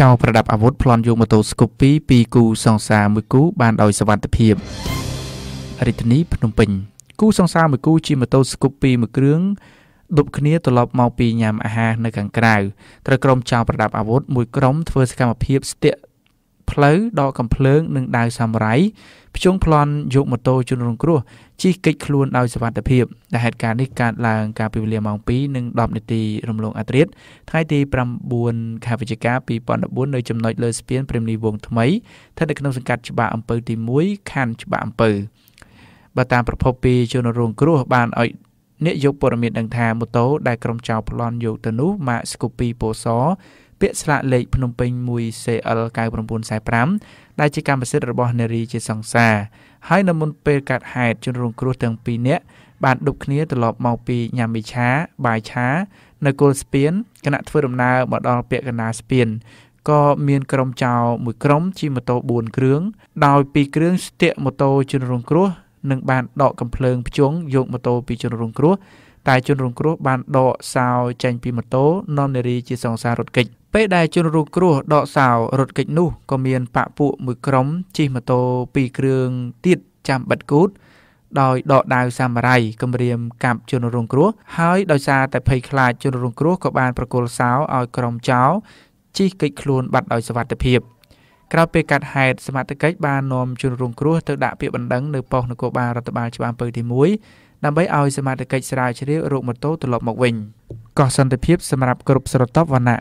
ចោរប្រដាប់អាវុធប្លន់យកម៉ូតូស្គូពីពីគូសងសាមួយគូបានដោយសវត្ថិភាពរាជធានីភ្នំពេញគូសងសាមួយគូជិះម៉ូតូស្គូពីមួយគ្រឿងដប់គ្នាត្រឡប់មកពីញ៉ាំអាហារនៅខាងក្រៅត្រូវក្រុមចោរប្រដាប់អាវុធមួយក្រុមធ្វើសកម្មភាពស្ទាក់ផ្លូវដកកំភ្លើងនិងដាវសាមរៃភ្ជង់ប្លន់យកម៉ូតូជនរងគ្រោះជិះគេចខ្លួនដោយសុវត្ថិភាពដែលហេតុការណ៍នេះកើតឡើងកាលពីវេលាម៉ោង2និង10នាទីរំលងអត្រាថ្ងៃទី9ខែវិច្ឆិកា2014នៅចំណុចលើស្ពានព្រំនីវងថ្មីស្ថិតនៅក្នុងសង្កាត់ច្បារអំពៅទី1ខណ្ឌច្បារអំពៅបើតាមប្រភពពីជនរងគ្រោះបានឲ្យ អ្នកយកព័ត៌មានដឹងថាម៉ូតូដែលក្រុមចៅប្លន់យកទៅនោះម៉ាក Scoopy ពោសពាក្យស្លាកលេខភ្នំពេញ 1CL9945 ដែលជាកម្មសិទ្ធិរបស់នារីជាសង្សារហើយនៅមុនពេលកាត់ហេតុជនរងគ្រោះទាំងពីរនាក់បានដុបគ្នាត្រឡប់មកពីញ៉ាំមីឆាបាយឆា នៅគល់ស្ពានគណៈធ្វើដំណើរមកដល់ពាក់កណ្ដាលស្ពានក៏មានក្រុមចោរមួយក្រុមជិះម៉ូតូ4គ្រឿងដោយពីរគ្រឿងស្ទាក់ម៉ូតូជនរងគ្រោះនិងបាន ដកកំភ្លើងភ្ជង់យកម៉ូតូពីជនរងគ្រោះតែជនរងគ្រោះ បានដកសោចេញពីម៉ូតូនាំនារីជាសង្សាររត់គេចពេលដែលជនរងគ្រោះដកសោរត់គេចនោះក៏មានបពពួកមួយក្រុមជិះម៉ូតូពីរគ្រឿងទៀតចាំបិទគូតដោយដកដាវសាមរៃគម្រាមកាប់ជនរងគ្រោះហើយដោយសារតែភ័យខ្លាចជនរងគ្រោះក៏បានប្រគល់សោឲ្យក្រុមចោរជិះគេចខ្លួនបាត់ដោយសវត្ថិភាពក្រោយពេលកាត់ហេតុសមត្ថកិច្ចបាននាំជនរងគ្រោះទៅដាក់ពាក្យបណ្ដឹងនៅប៉ុស្តិ៍នគរបាលរដ្ឋបាលច្បារអំពើទី1ដើម្បីឲ្យសមត្ថកិច្ចស្រាវជ្រាវរោគម៉ូតូត្រឡប់មកវិញកោះសន្តិភាពសម្រាប់គ្រប់ស្រទាប់វណ្ណៈ